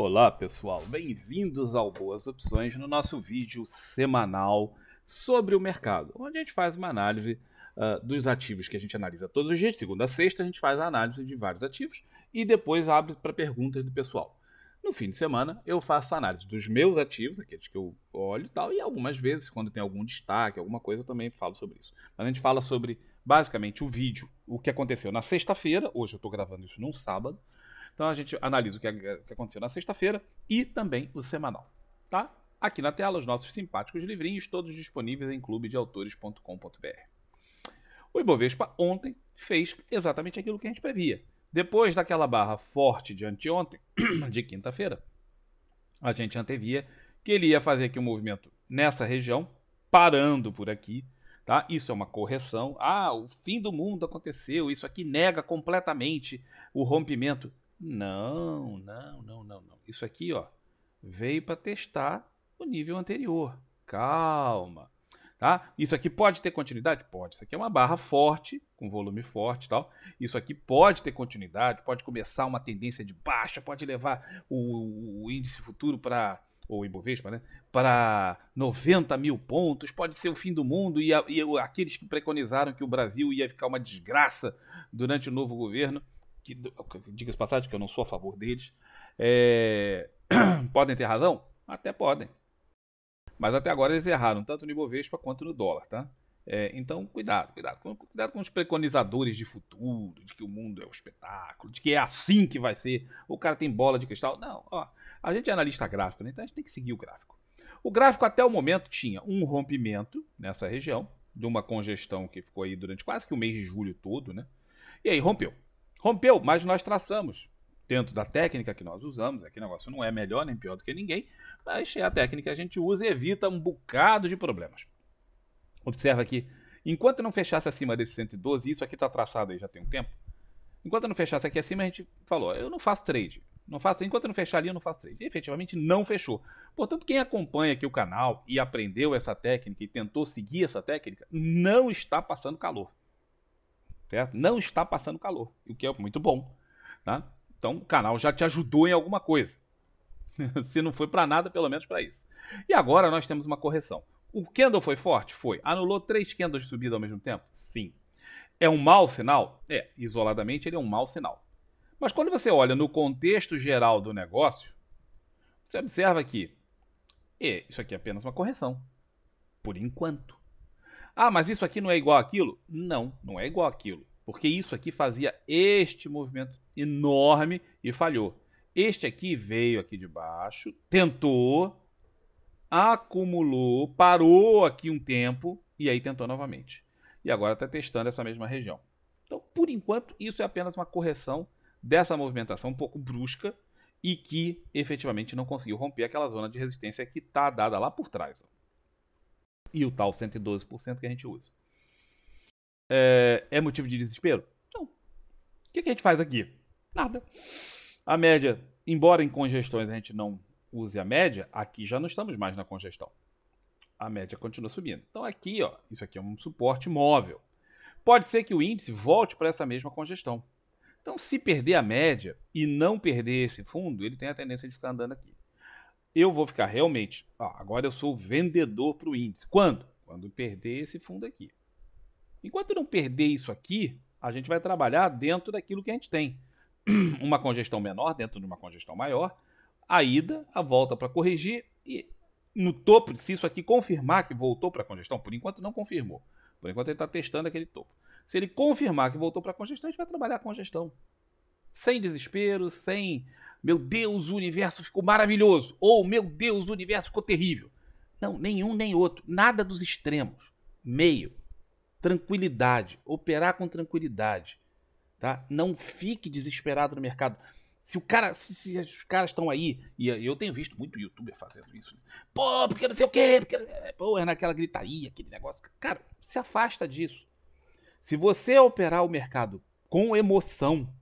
Olá pessoal, bem-vindos ao Boas Opções no nosso vídeo semanal sobre o mercado, onde a gente faz uma análise uh, dos ativos que a gente analisa todos os dias, segunda a sexta, a gente faz a análise de vários ativos e depois abre para perguntas do pessoal. No fim de semana, eu faço a análise dos meus ativos, aqueles que eu olho e tal, e algumas vezes, quando tem algum destaque, alguma coisa, eu também falo sobre isso. Mas a gente fala sobre, basicamente, o vídeo, o que aconteceu na sexta-feira, hoje eu estou gravando isso num sábado, então a gente analisa o que, que aconteceu na sexta-feira e também o semanal. Tá? Aqui na tela, os nossos simpáticos livrinhos, todos disponíveis em clubedeautores.com.br. O Ibovespa ontem fez exatamente aquilo que a gente previa. Depois daquela barra forte de anteontem, de quinta-feira, a gente antevia que ele ia fazer aqui um movimento nessa região, parando por aqui. Tá? Isso é uma correção. Ah, o fim do mundo aconteceu, isso aqui nega completamente o rompimento. Não, não, não, não, não. Isso aqui, ó, veio para testar o nível anterior. Calma. Tá? Isso aqui pode ter continuidade? Pode. Isso aqui é uma barra forte, com volume forte e tal. Isso aqui pode ter continuidade, pode começar uma tendência de baixa, pode levar o, o índice futuro para ou Ibovespa, né? Para 90 mil pontos, pode ser o fim do mundo. E, a, e aqueles que preconizaram que o Brasil ia ficar uma desgraça durante o novo governo, que diga-se passagem que eu não sou a favor deles, é... podem ter razão? Até podem. Mas até agora eles erraram, tanto no Ibovespa quanto no dólar, tá? É, então, cuidado, cuidado. Cuidado com os preconizadores de futuro, de que o mundo é um espetáculo, de que é assim que vai ser, o cara tem bola de cristal. Não, ó, a gente é analista gráfico, né? então a gente tem que seguir o gráfico. O gráfico até o momento tinha um rompimento nessa região, de uma congestão que ficou aí durante quase que o mês de julho todo, né? E aí rompeu. Rompeu, mas nós traçamos. Dentro da técnica que nós usamos, aqui é o negócio não é melhor nem pior do que ninguém, mas é a técnica que a gente usa e evita um bocado de problemas. Observa aqui, enquanto não fechasse acima desse 112, isso aqui está traçado aí já tem um tempo, enquanto não fechasse aqui acima, a gente falou, eu não faço trade, não faço, enquanto não fechar ali, eu não faço trade. E, efetivamente não fechou. Portanto, quem acompanha aqui o canal e aprendeu essa técnica e tentou seguir essa técnica, não está passando calor. Certo? Não está passando calor, o que é muito bom. Tá? Então o canal já te ajudou em alguma coisa. Se não foi para nada, pelo menos para isso. E agora nós temos uma correção. O candle foi forte? Foi. Anulou três candles de subida ao mesmo tempo? Sim. É um mau sinal? É. Isoladamente ele é um mau sinal. Mas quando você olha no contexto geral do negócio, você observa que é, isso aqui é apenas uma correção. Por enquanto. Ah, mas isso aqui não é igual aquilo? Não, não é igual aquilo, porque isso aqui fazia este movimento enorme e falhou. Este aqui veio aqui de baixo, tentou, acumulou, parou aqui um tempo e aí tentou novamente. E agora está testando essa mesma região. Então, por enquanto, isso é apenas uma correção dessa movimentação um pouco brusca e que efetivamente não conseguiu romper aquela zona de resistência que está dada lá por trás. Ó e o tal 112% que a gente usa. É, é motivo de desespero? Não. O que, que a gente faz aqui? Nada. A média, embora em congestões a gente não use a média, aqui já não estamos mais na congestão. A média continua subindo. Então aqui, ó, isso aqui é um suporte móvel. Pode ser que o índice volte para essa mesma congestão. Então, se perder a média e não perder esse fundo, ele tem a tendência de ficar andando aqui eu vou ficar realmente. Ó, agora eu sou vendedor para o índice. Quando? Quando perder esse fundo aqui. Enquanto não perder isso aqui, a gente vai trabalhar dentro daquilo que a gente tem. uma congestão menor dentro de uma congestão maior, a ida, a volta para corrigir e no topo, se isso aqui confirmar que voltou para a congestão, por enquanto não confirmou. Por enquanto ele está testando aquele topo. Se ele confirmar que voltou para a congestão, a gente vai trabalhar a congestão. Sem desespero, sem meu Deus, o universo ficou maravilhoso, ou meu Deus, o universo ficou terrível. Não, nenhum nem outro, nada dos extremos. Meio, tranquilidade, operar com tranquilidade, tá? Não fique desesperado no mercado. Se o cara, se os caras estão aí, e eu tenho visto muito youtuber fazendo isso. Né? Pô, porque não sei o quê, porque pô, é naquela gritaria, aquele negócio. Cara, se afasta disso. Se você operar o mercado com emoção,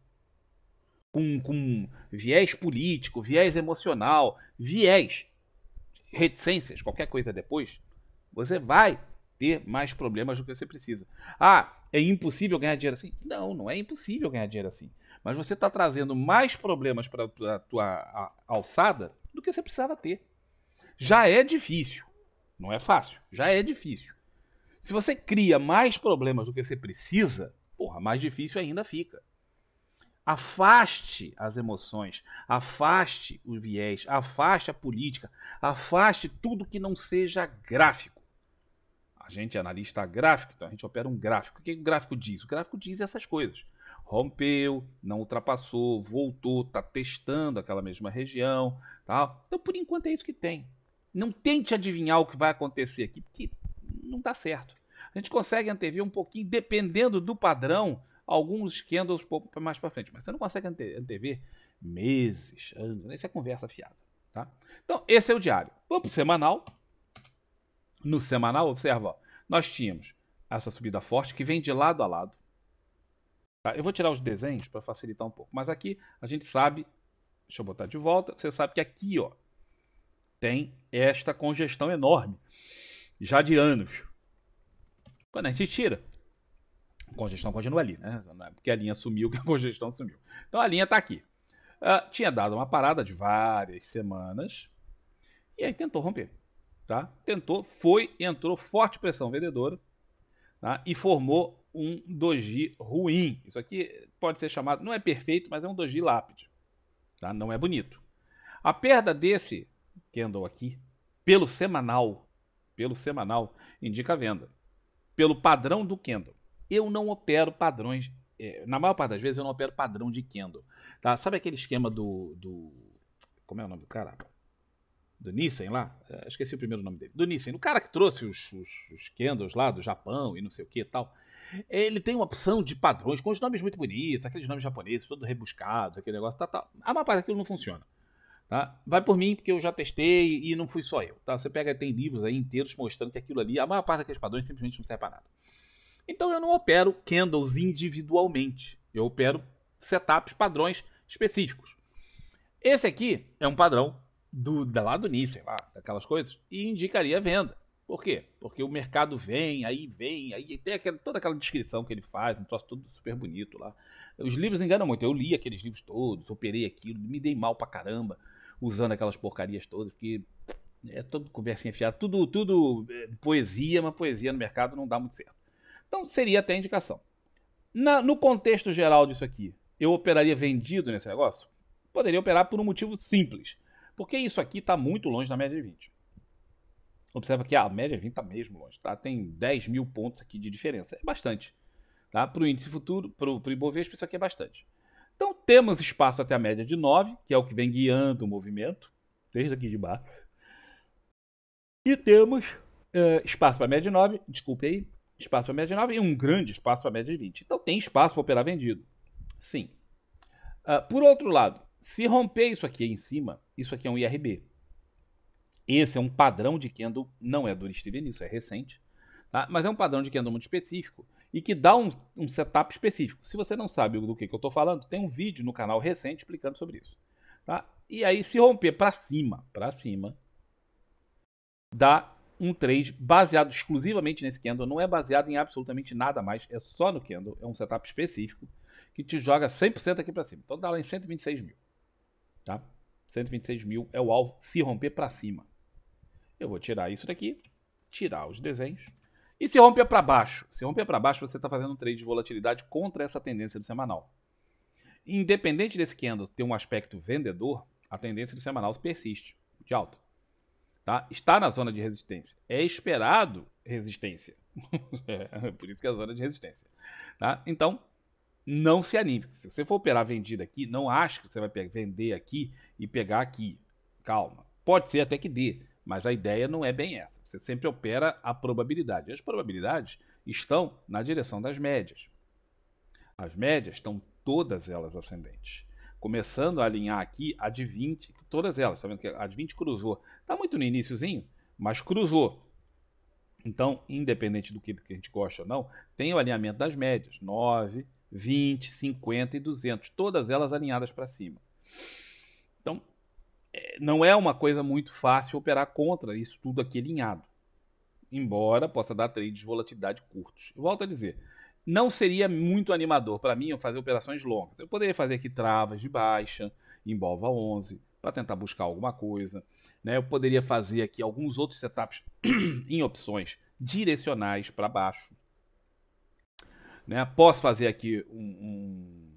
com, com viés político, viés emocional, viés, reticências, qualquer coisa depois, você vai ter mais problemas do que você precisa. Ah, é impossível ganhar dinheiro assim? Não, não é impossível ganhar dinheiro assim. Mas você está trazendo mais problemas para a tua alçada do que você precisava ter. Já é difícil. Não é fácil. Já é difícil. Se você cria mais problemas do que você precisa, porra, mais difícil ainda fica. Afaste as emoções, afaste o viés, afaste a política, afaste tudo que não seja gráfico. A gente é analista gráfico, então a gente opera um gráfico. O que o gráfico diz? O gráfico diz essas coisas. Rompeu, não ultrapassou, voltou, está testando aquela mesma região. tá. Então, por enquanto, é isso que tem. Não tente adivinhar o que vai acontecer aqui, porque não dá certo. A gente consegue antever um pouquinho, dependendo do padrão alguns candles pouco mais para frente, mas você não consegue antever meses, anos, isso é conversa fiada. Tá? Então, esse é o diário. Vamos para o semanal. No semanal, observa, ó, nós tínhamos essa subida forte que vem de lado a lado. Tá? Eu vou tirar os desenhos para facilitar um pouco, mas aqui a gente sabe, deixa eu botar de volta, você sabe que aqui ó, tem esta congestão enorme, já de anos. Quando a gente tira, Congestão continua ali, né? É porque a linha sumiu, que a congestão sumiu. Então a linha está aqui. Uh, tinha dado uma parada de várias semanas e aí tentou romper. Tá? Tentou, foi, entrou forte pressão vendedora tá? e formou um doji ruim. Isso aqui pode ser chamado, não é perfeito, mas é um doji lápide. Tá? Não é bonito. A perda desse candle aqui, pelo semanal, pelo semanal, indica a venda. Pelo padrão do candle eu não opero padrões. É, na maior parte das vezes eu não opero padrão de candle. Tá? Sabe aquele esquema do, do. Como é o nome do cara? Do Nissen lá? É, esqueci o primeiro nome dele. Do Nissen. O cara que trouxe os, os, os candles lá do Japão e não sei o que e tal. Ele tem uma opção de padrões com os nomes muito bonitos, aqueles nomes japoneses, todos rebuscados, aquele negócio. Tá, tá. A maior parte daquilo não funciona. Tá? Vai por mim, porque eu já testei e não fui só eu. Tá? Você pega, tem livros aí inteiros mostrando que aquilo ali, a maior parte daqueles padrões simplesmente não serve para nada. Então eu não opero candles individualmente. Eu opero setups, padrões específicos. Esse aqui é um padrão do, da lá do nicho, lá, daquelas coisas, e indicaria venda. Por quê? Porque o mercado vem, aí vem, aí tem aquela, toda aquela descrição que ele faz, um troço tudo super bonito lá. Os livros enganam muito. Eu li aqueles livros todos, operei aquilo, me dei mal pra caramba usando aquelas porcarias todas, porque é todo conversinha fiada, tudo, tudo é, poesia, mas poesia no mercado não dá muito certo. Então seria até indicação. Na, no contexto geral disso aqui, eu operaria vendido nesse negócio? Poderia operar por um motivo simples. Porque isso aqui está muito longe da média de 20. Observa que a média de 20 está mesmo longe. Tá? Tem 10 mil pontos aqui de diferença. É bastante. Tá? Para o índice futuro, para o Ibovespa, isso aqui é bastante. Então temos espaço até a média de 9, que é o que vem guiando o movimento, desde aqui de baixo. E temos eh, espaço para a média de 9, desculpe aí, espaço para média de 9 e um grande espaço para média de 20. Então tem espaço para operar vendido. Sim. Uh, por outro lado, se romper isso aqui em cima, isso aqui é um IRB. Esse é um padrão de candle, não é do Steven, isso é recente, tá? mas é um padrão de candle muito específico e que dá um, um setup específico. Se você não sabe do que, que eu estou falando, tem um vídeo no canal recente explicando sobre isso. Tá? E aí, se romper para cima, para cima, dá um trade baseado exclusivamente nesse candle, não é baseado em absolutamente nada mais, é só no candle, é um setup específico que te joga 100% aqui para cima. Então dá lá em 126 mil, tá? 126 mil é o alvo se romper para cima. Eu vou tirar isso daqui, tirar os desenhos e se romper para baixo. Se romper para baixo, você está fazendo um trade de volatilidade contra essa tendência do semanal. Independente desse candle ter um aspecto vendedor, a tendência do semanal persiste de alta. Tá? Está na zona de resistência. É esperado resistência. é, por isso que é a zona de resistência. Tá? Então, não se anime. Se você for operar vendido aqui, não ache que você vai vender aqui e pegar aqui. Calma. Pode ser até que dê, mas a ideia não é bem essa. Você sempre opera a probabilidade. As probabilidades estão na direção das médias. As médias estão todas elas ascendentes começando a alinhar aqui a de 20, todas elas, tá vendo que a de 20 cruzou. Tá muito no iníciozinho, mas cruzou. Então, independente do que, que a gente gosta ou não, tem o alinhamento das médias, 9, 20, 50 e 200, todas elas alinhadas para cima. Então, é, não é uma coisa muito fácil operar contra isso tudo aqui alinhado, embora possa dar trades de volatilidade curtos. Volto a dizer, não seria muito animador para mim fazer operações longas. Eu poderia fazer aqui travas de baixa, em Bova 11, para tentar buscar alguma coisa. Né? Eu poderia fazer aqui alguns outros setups em opções direcionais para baixo. Né? Posso fazer aqui um.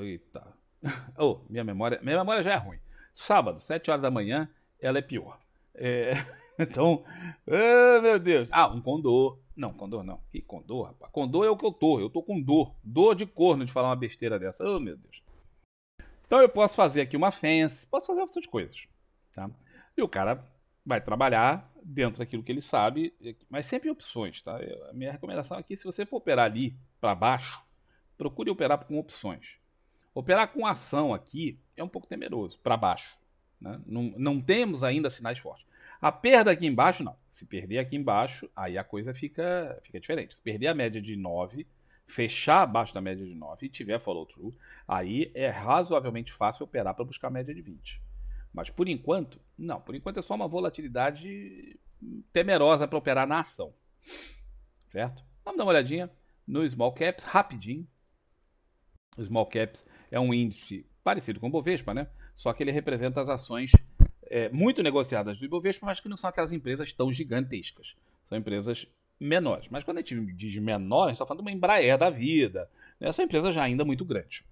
um... Eita. Oh, minha memória, minha memória já é ruim. Sábado, 7 horas da manhã, ela é pior. É... Então, oh, meu Deus. Ah, um condor. Não, condor não. Que condor, rapaz? Condor é o que eu tô. Eu tô com dor. Dor de corno de falar uma besteira dessa. Oh, meu Deus. Então eu posso fazer aqui uma fence, posso fazer opção de coisas. Tá? E o cara vai trabalhar dentro daquilo que ele sabe, mas sempre opções. Tá? A minha recomendação aqui, se você for operar ali para baixo, procure operar com opções. Operar com ação aqui é um pouco temeroso, para baixo. Né? Não, não temos ainda sinais fortes. A perda aqui embaixo, não. Se perder aqui embaixo, aí a coisa fica, fica diferente. Se perder a média de 9, fechar abaixo da média de 9 e tiver follow-through, aí é razoavelmente fácil operar para buscar a média de 20. Mas por enquanto, não. Por enquanto é só uma volatilidade temerosa para operar na ação. Certo? Vamos dar uma olhadinha no Small Caps, rapidinho. O Small Caps é um índice parecido com o Bovespa, né? Só que ele representa as ações é, muito negociadas do Ibovespa, mas que não são aquelas empresas tão gigantescas. São empresas menores. Mas quando a gente diz menor, a gente está falando de uma Embraer da vida. essa né? São empresas já ainda muito grandes.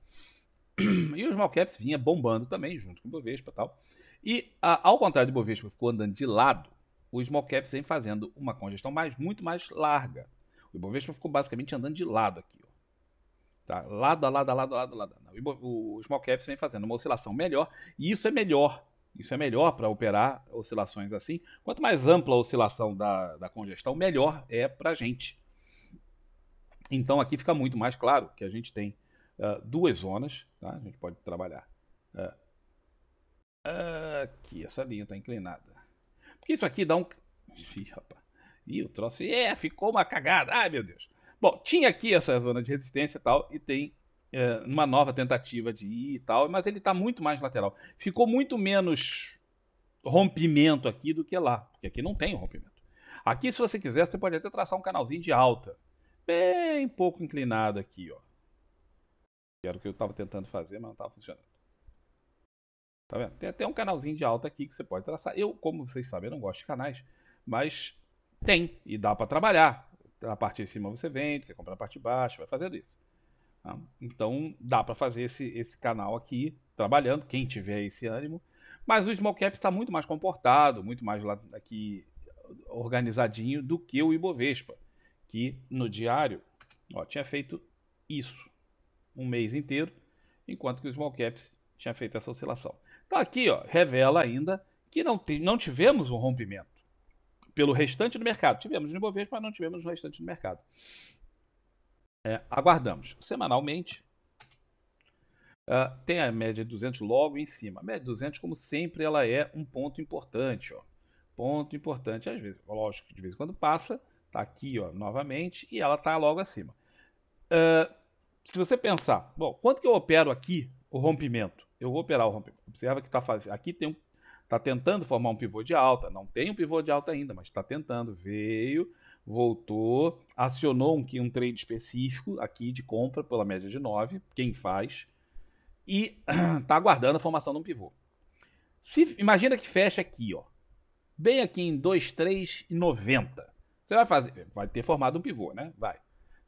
E os small caps vinha bombando também, junto com o Ibovespa e tal. E a, ao contrário do Ibovespa ficou andando de lado, o small caps vem fazendo uma congestão mais, muito mais larga. O Ibovespa ficou basicamente andando de lado aqui. Ó. Tá? Lado a lado, a lado, a lado, a lado. O, o small caps vem fazendo uma oscilação melhor, e isso é melhor isso é melhor para operar oscilações assim. Quanto mais ampla a oscilação da, da congestão, melhor é para a gente. Então aqui fica muito mais claro que a gente tem uh, duas zonas. Tá? A gente pode trabalhar. Uh, aqui, essa linha está inclinada. Porque isso aqui dá um... Ih, rapaz. Ih, o troço... É, ficou uma cagada. Ai, meu Deus. Bom, tinha aqui essa zona de resistência e tal, e tem é, uma nova tentativa de ir e tal, mas ele está muito mais lateral. Ficou muito menos rompimento aqui do que lá, porque aqui não tem rompimento. Aqui, se você quiser, você pode até traçar um canalzinho de alta, bem pouco inclinado aqui, ó. era o que eu estava tentando fazer, mas não estava funcionando. Tá vendo? Tem até um canalzinho de alta aqui que você pode traçar. Eu, como vocês sabem, não gosto de canais, mas tem e dá para trabalhar. A parte de cima você vende, você compra na parte de baixo, vai fazendo isso. Tá? Então dá para fazer esse, esse canal aqui trabalhando, quem tiver esse ânimo. Mas o small cap está muito mais comportado, muito mais lá, aqui organizadinho do que o Ibovespa, que no diário ó, tinha feito isso um mês inteiro, enquanto que o small caps tinha feito essa oscilação. Então aqui ó, revela ainda que não, não tivemos um rompimento pelo restante do mercado. Tivemos no Ibovespa, mas não tivemos no restante do mercado é, aguardamos semanalmente. Uh, tem a média de 200 logo em cima. A média de 200, como sempre, ela é um ponto importante. Ó. Ponto importante, às vezes, lógico, de vez em quando passa, está aqui ó, novamente e ela está logo acima. Uh, se você pensar, bom, quanto que eu opero aqui o rompimento? Eu vou operar o rompimento. Observa que está fazendo. Aqui tem um, está tentando formar um pivô de alta. Não tem um pivô de alta ainda, mas está tentando. Veio, voltou, acionou um, um trade específico aqui de compra pela média de 9, quem faz, e está aguardando a formação de um pivô. Se, imagina que fecha aqui, ó, bem aqui em 2,3,90. Você vai fazer, vai ter formado um pivô, né? Vai.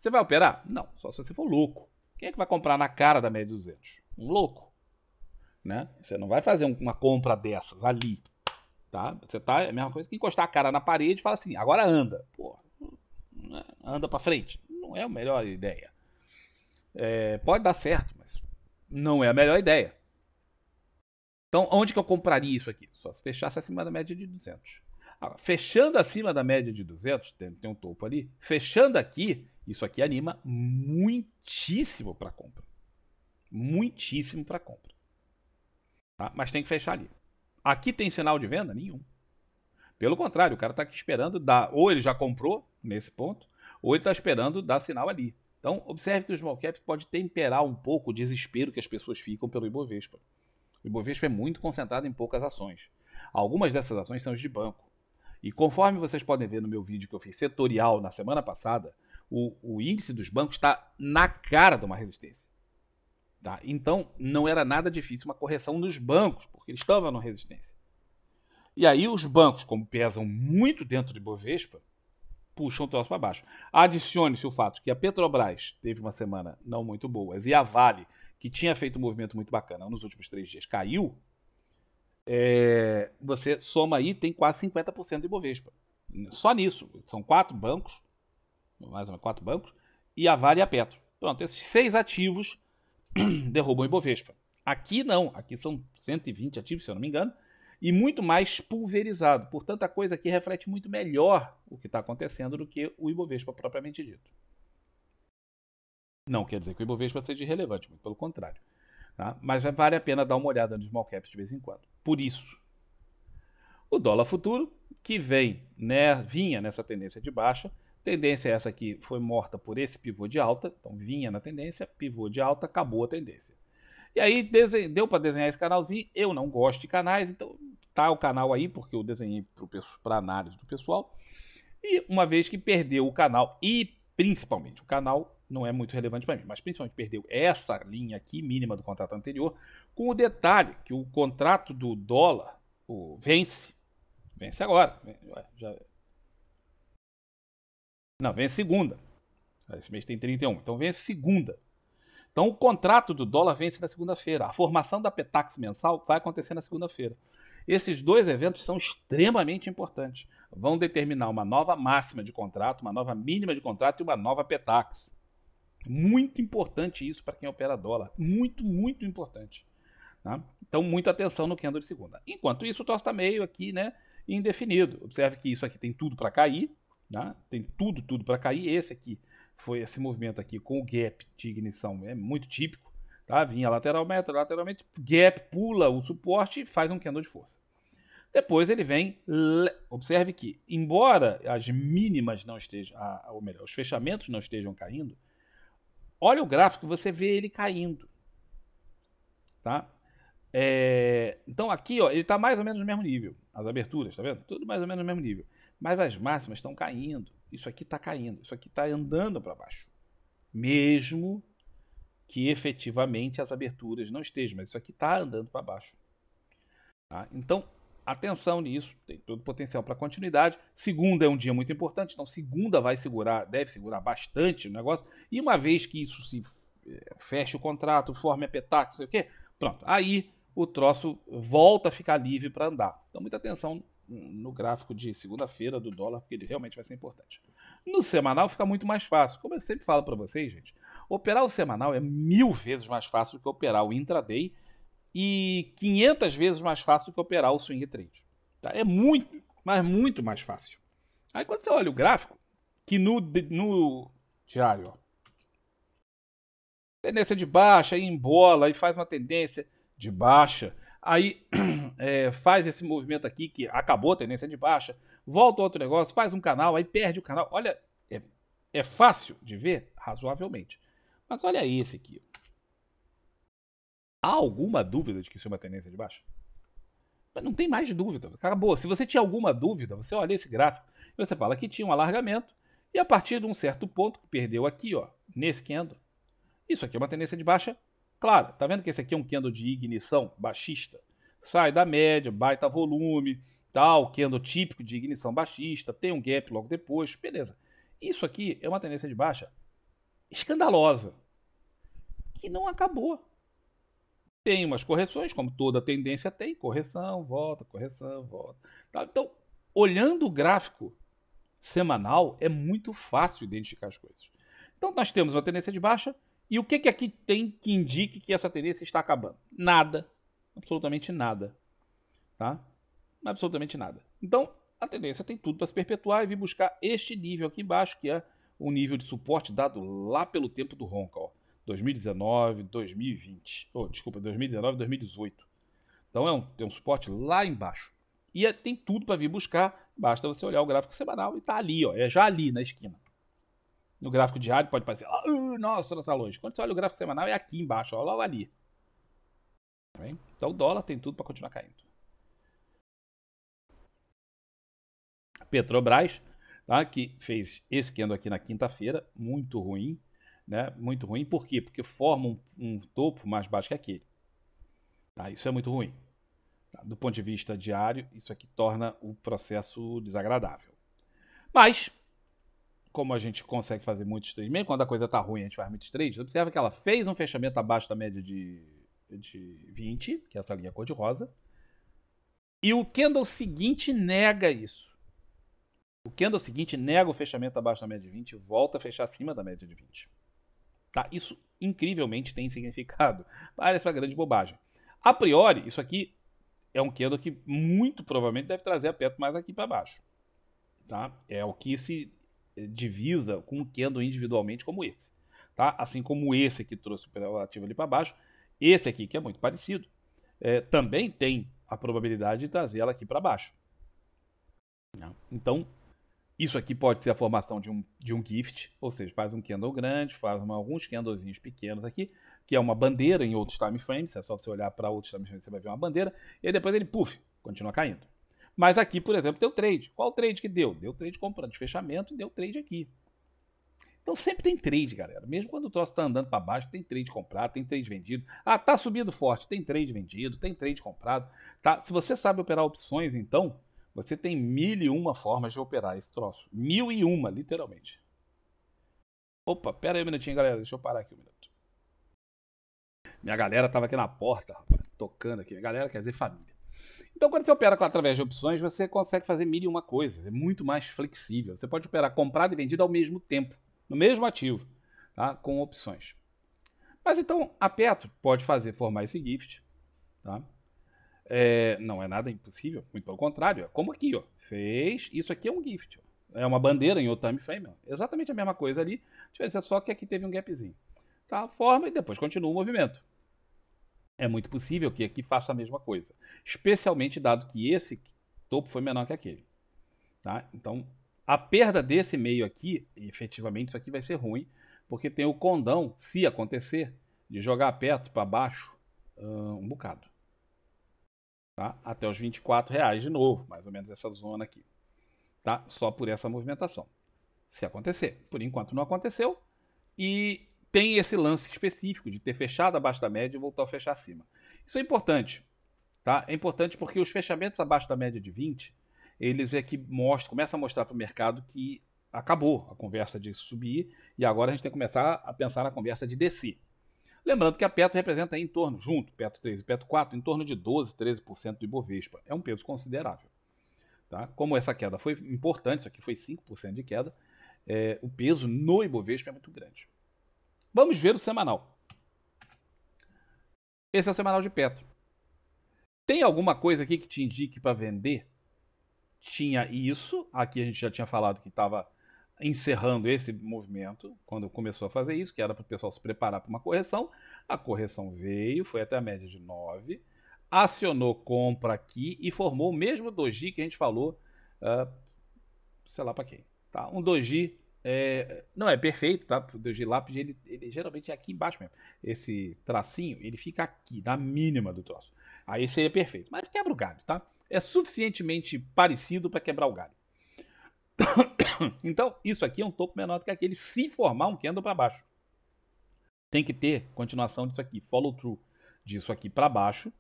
Você vai operar? Não, só se você for louco. Quem é que vai comprar na cara da média de 200? Um louco. Né? Você não vai fazer uma compra dessas ali, tá? Você tá é a mesma coisa que encostar a cara na parede e falar assim, agora anda. Porra, né? anda para frente. Não é a melhor ideia. É, pode dar certo, mas não é a melhor ideia. Então, onde que eu compraria isso aqui? Só se fechasse acima da média de 200. Agora, fechando acima da média de 200, tem, tem um topo ali, fechando aqui, isso aqui anima muitíssimo para compra. Muitíssimo para compra. Tá? Mas tem que fechar ali. Aqui tem sinal de venda? Nenhum. Pelo contrário, o cara está aqui esperando dar. Ou ele já comprou, nesse ponto, ou ele está esperando dar sinal ali. Então, observe que o small cap pode temperar um pouco o desespero que as pessoas ficam pelo Ibovespa. O Ibovespa é muito concentrado em poucas ações. Algumas dessas ações são as de banco. E conforme vocês podem ver no meu vídeo que eu fiz setorial na semana passada, o, o índice dos bancos está na cara de uma resistência. Tá? Então, não era nada difícil uma correção nos bancos, porque eles estavam na resistência. E aí, os bancos, como pesam muito dentro de Ibovespa puxam o troço para baixo. Adicione-se o fato que a Petrobras teve uma semana não muito boa e a Vale, que tinha feito um movimento muito bacana nos últimos três dias, caiu. É, você soma aí, tem quase 50% de Bovespa. Só nisso. São quatro bancos, mais ou menos quatro bancos, e a Vale e a Petro. Pronto, esses seis ativos derrubam o Ibovespa. Aqui não, aqui são 120 ativos, se eu não me engano, e muito mais pulverizado. Portanto, a coisa aqui reflete muito melhor o que está acontecendo do que o Ibovespa propriamente dito. Não quer dizer que o Ibovespa seja irrelevante, muito pelo contrário. Tá? Mas vale a pena dar uma olhada nos small caps de vez em quando. Por isso, o dólar futuro, que vem, né, vinha nessa tendência de baixa, tendência essa aqui foi morta por esse pivô de alta, então vinha na tendência, pivô de alta, acabou a tendência. E aí deu para desenhar esse canalzinho, eu não gosto de canais, então tá o canal aí, porque eu desenhei para análise do pessoal. E uma vez que perdeu o canal, e principalmente o canal não é muito relevante para mim, mas principalmente perdeu essa linha aqui mínima do contrato anterior, com o detalhe que o contrato do dólar o, vence. Vence agora. Já... Não, vence segunda. Esse mês tem 31, então vence segunda. Então o contrato do dólar vence na segunda-feira. A formação da Petax mensal vai acontecer na segunda-feira. Esses dois eventos são extremamente importantes. Vão determinar uma nova máxima de contrato, uma nova mínima de contrato e uma nova petax. Muito importante isso para quem opera dólar. Muito, muito importante. Tá? Então, muita atenção no candle de segunda. Enquanto isso, o troço está meio aqui né, indefinido. Observe que isso aqui tem tudo para cair. Tá? Tem tudo, tudo para cair. Esse aqui foi esse movimento aqui com o gap de ignição. É muito típico. Tá? Vinha lateral lateralmente, gap, pula o suporte e faz um candle de força. Depois ele vem, observe que, embora as mínimas não estejam, ou melhor, os fechamentos não estejam caindo, olha o gráfico, você vê ele caindo. Tá? É, então aqui ó, ele está mais ou menos no mesmo nível. As aberturas, tá vendo? Tudo mais ou menos no mesmo nível. Mas as máximas estão caindo. Isso aqui está caindo. Isso aqui está andando para baixo. Mesmo que efetivamente as aberturas não estejam, mas isso aqui está andando para baixo. Tá? Então, atenção nisso, tem todo o potencial para continuidade. Segunda é um dia muito importante, então segunda vai segurar, deve segurar bastante o negócio. E uma vez que isso se eh, fecha o contrato, forme a petaca, sei o quê, pronto. Aí o troço volta a ficar livre para andar. Então, muita atenção no gráfico de segunda-feira do dólar, porque ele realmente vai ser importante. No semanal fica muito mais fácil. Como eu sempre falo para vocês, gente, Operar o semanal é mil vezes mais fácil do que operar o intraday e 500 vezes mais fácil do que operar o swing trade. Tá? É muito, mas muito mais fácil. Aí quando você olha o gráfico, que no, no diário, ó, tendência de baixa, aí embola, e faz uma tendência de baixa, aí é, faz esse movimento aqui que acabou a tendência de baixa, volta outro negócio, faz um canal, aí perde o canal. Olha, é, é fácil de ver razoavelmente. Mas olha esse aqui. Há alguma dúvida de que isso é uma tendência de baixa? Não tem mais dúvida. Acabou. Se você tinha alguma dúvida, você olha esse gráfico e você fala que tinha um alargamento e a partir de um certo ponto que perdeu aqui, ó, nesse candle, isso aqui é uma tendência de baixa clara. Tá vendo que esse aqui é um candle de ignição baixista? Sai da média, baita volume, tal, candle típico de ignição baixista, tem um gap logo depois, beleza. Isso aqui é uma tendência de baixa escandalosa que não acabou. Tem umas correções, como toda tendência tem, correção, volta, correção, volta. Tá? Então, olhando o gráfico semanal, é muito fácil identificar as coisas. Então, nós temos uma tendência de baixa, e o que, que aqui tem que indique que essa tendência está acabando? Nada. Absolutamente nada. Tá? Absolutamente nada. Então, a tendência tem tudo para se perpetuar e vir buscar este nível aqui embaixo, que é o nível de suporte dado lá pelo tempo do ó. 2019, 2020. Oh, desculpa, 2019, 2018. Então é um, tem um suporte lá embaixo. E é, tem tudo para vir buscar. Basta você olhar o gráfico semanal e tá ali, ó, é já ali na esquina. No gráfico diário pode parecer, oh, nossa, não tá longe. Quando você olha o gráfico semanal é aqui embaixo, ó, logo ali. Tá então o dólar tem tudo para continuar caindo. Petrobras, tá, que fez esse candle aqui na quinta-feira, muito ruim, né, muito ruim. Por quê? Porque forma um, um topo mais baixo que aquele. Tá, isso é muito ruim. Tá, do ponto de vista diário, isso aqui torna o processo desagradável. Mas, como a gente consegue fazer muitos trades, mesmo quando a coisa está ruim, a gente faz muitos trades, observa que ela fez um fechamento abaixo da média de, de 20, que é essa linha cor-de-rosa, e o candle seguinte nega isso. O candle seguinte nega o fechamento abaixo da média de 20 e volta a fechar acima da média de 20. Tá? Isso incrivelmente tem significado. Parece uma grande bobagem. A priori, isso aqui é um candle que muito provavelmente deve trazer perto mais aqui para baixo. Tá? É o que se divisa com um candle individualmente como esse. Tá? Assim como esse que trouxe o relativo ali para baixo, esse aqui que é muito parecido, é, também tem a probabilidade de trazer ela aqui para baixo. Tá? Então, isso aqui pode ser a formação de um, de um gift, ou seja, faz um candle grande, faz uma, alguns candlezinhos pequenos aqui, que é uma bandeira em outros time frames, é só você olhar para outros time frames, você vai ver uma bandeira, e aí depois ele, puff, continua caindo. Mas aqui, por exemplo, deu trade. Qual trade que deu? Deu trade comprando de fechamento e deu trade aqui. Então sempre tem trade, galera. Mesmo quando o troço está andando para baixo, tem trade comprado, tem trade vendido. Ah, tá subindo forte, tem trade vendido, tem trade comprado. Tá? Se você sabe operar opções, então, você tem mil e uma formas de operar esse troço. Mil e uma, literalmente. Opa, pera aí um minutinho, galera. Deixa eu parar aqui um minuto. Minha galera estava aqui na porta, tocando aqui. Minha galera quer dizer família. Então, quando você opera através de opções, você consegue fazer mil e uma coisas. É muito mais flexível. Você pode operar comprado e vendido ao mesmo tempo, no mesmo ativo, tá? com opções. Mas então, a Petro pode fazer formar esse gift. Tá? É, não é nada impossível, muito pelo contrário. É como aqui, ó. Fez. Isso aqui é um gift. Ó. É uma bandeira em outro time frame. Ó. Exatamente a mesma coisa ali. só que aqui teve um gapzinho. Tá? Forma e depois continua o movimento. É muito possível que aqui faça a mesma coisa. Especialmente dado que esse topo foi menor que aquele. Tá? Então, a perda desse meio aqui, efetivamente, isso aqui vai ser ruim, porque tem o condão, se acontecer, de jogar perto para baixo um bocado tá? até os 24 reais de novo, mais ou menos essa zona aqui. Tá? Só por essa movimentação. Se acontecer. Por enquanto não aconteceu. E tem esse lance específico de ter fechado abaixo da média e voltar a fechar acima. Isso é importante. Tá? É importante porque os fechamentos abaixo da média de 20, eles é que mostram, começam a mostrar para o mercado que acabou a conversa de subir e agora a gente tem que começar a pensar na conversa de descer. Lembrando que a Petro representa em torno, junto, Petro 3 e Petro 4, em torno de 12, 13% do Ibovespa. É um peso considerável. Tá? Como essa queda foi importante, isso aqui foi 5% de queda, é, o peso no Ibovespa é muito grande. Vamos ver o semanal. Esse é o semanal de Petro. Tem alguma coisa aqui que te indique para vender? Tinha isso, aqui a gente já tinha falado que estava encerrando esse movimento, quando começou a fazer isso, que era para o pessoal se preparar para uma correção. A correção veio, foi até a média de 9, acionou compra aqui e formou o mesmo doji que a gente falou, uh, sei lá para quem. Tá? Um doji é, não é perfeito, tá? O doji lápide, ele, ele, geralmente é aqui embaixo mesmo. Esse tracinho, ele fica aqui, na mínima do troço. Aí seria perfeito, mas quebra o galho, tá? É suficientemente parecido para quebrar o galho. Então, isso aqui é um topo menor do que aquele se formar um candle para baixo. Tem que ter continuação disso aqui, follow through disso aqui para baixo,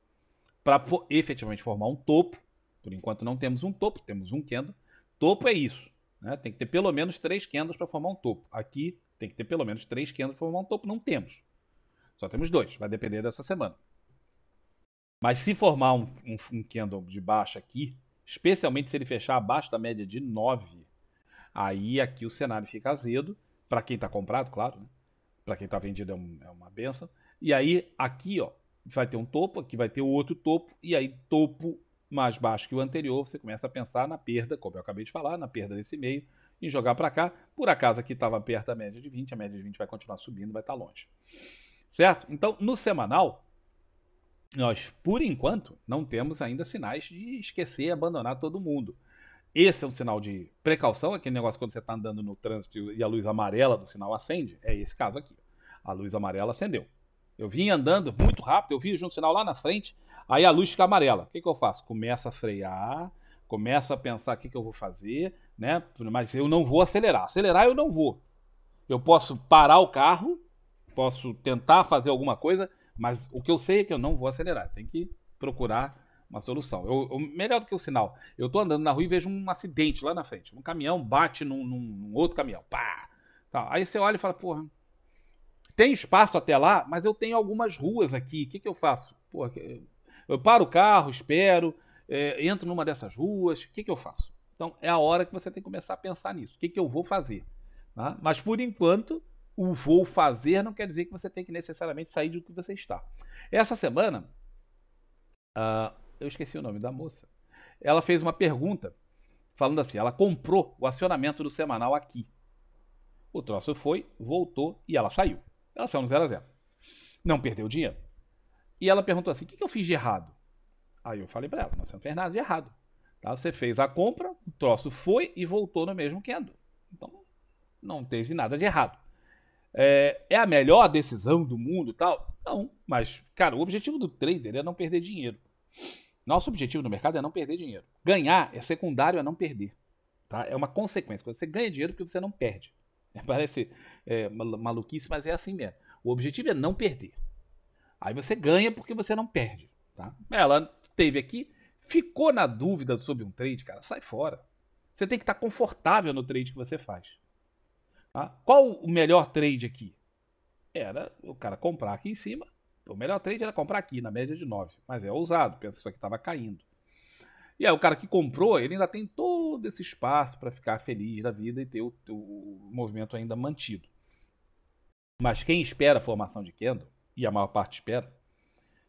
para efetivamente formar um topo. Por enquanto não temos um topo, temos um candle. Topo é isso. Né? Tem que ter pelo menos três candles para formar um topo. Aqui tem que ter pelo menos três candles para formar um topo. Não temos. Só temos dois. Vai depender dessa semana. Mas se formar um, um, um candle de baixa aqui, especialmente se ele fechar abaixo da média de 9, Aí aqui o cenário fica azedo, para quem está comprado, claro, né? para quem está vendido é, um, é, uma benção. E aí aqui ó, vai ter um topo, aqui vai ter outro topo, e aí topo mais baixo que o anterior, você começa a pensar na perda, como eu acabei de falar, na perda desse meio, e jogar para cá. Por acaso aqui estava perto da média de 20, a média de 20 vai continuar subindo, vai estar tá longe. Certo? Então, no semanal, nós, por enquanto, não temos ainda sinais de esquecer e abandonar todo mundo. Esse é um sinal de precaução, aquele negócio quando você está andando no trânsito e a luz amarela do sinal acende. É esse caso aqui. A luz amarela acendeu. Eu vim andando muito rápido, eu vi um sinal lá na frente, aí a luz fica amarela. O que, que eu faço? Começo a frear, começo a pensar o que, que eu vou fazer, né? Mas eu não vou acelerar. Acelerar eu não vou. Eu posso parar o carro, posso tentar fazer alguma coisa, mas o que eu sei é que eu não vou acelerar. Tem que procurar uma solução. Eu, eu, melhor do que o sinal. Eu tô andando na rua e vejo um acidente lá na frente. Um caminhão bate num, num outro caminhão. Pá! Tá. Aí você olha e fala, porra, tem espaço até lá, mas eu tenho algumas ruas aqui. O que, que eu faço? Porra, eu paro o carro, espero, é, entro numa dessas ruas. O que, que eu faço? Então é a hora que você tem que começar a pensar nisso. O que, que eu vou fazer? Tá? Mas por enquanto, o vou fazer não quer dizer que você tem que necessariamente sair do que você está. Essa semana, ah, eu esqueci o nome da moça, ela fez uma pergunta falando assim: ela comprou o acionamento do semanal aqui. O troço foi, voltou e ela saiu. Ela saiu no 0 a 0. Não perdeu dinheiro. E ela perguntou assim: o que, que eu fiz de errado? Aí eu falei para ela: você não fez nada de errado. Tá? Você fez a compra, o troço foi e voltou no mesmo candle. Então não teve nada de errado. É, é a melhor decisão do mundo tal? Não, mas, cara, o objetivo do trader é não perder dinheiro. Nosso objetivo no mercado é não perder dinheiro. Ganhar é secundário a não perder. Tá? É uma consequência. Quando você ganha dinheiro, é porque você não perde. É, parece é, maluquice, mas é assim mesmo. O objetivo é não perder. Aí você ganha porque você não perde. Tá? Ela teve aqui, ficou na dúvida sobre um trade, cara, sai fora. Você tem que estar confortável no trade que você faz. Tá? Qual o melhor trade aqui? Era o cara comprar aqui em cima então o melhor trade era comprar aqui, na média de 9. Mas é ousado, pensa que isso aqui estava caindo. E aí o cara que comprou, ele ainda tem todo esse espaço para ficar feliz da vida e ter o, o, movimento ainda mantido. Mas quem espera a formação de candle, e a maior parte espera,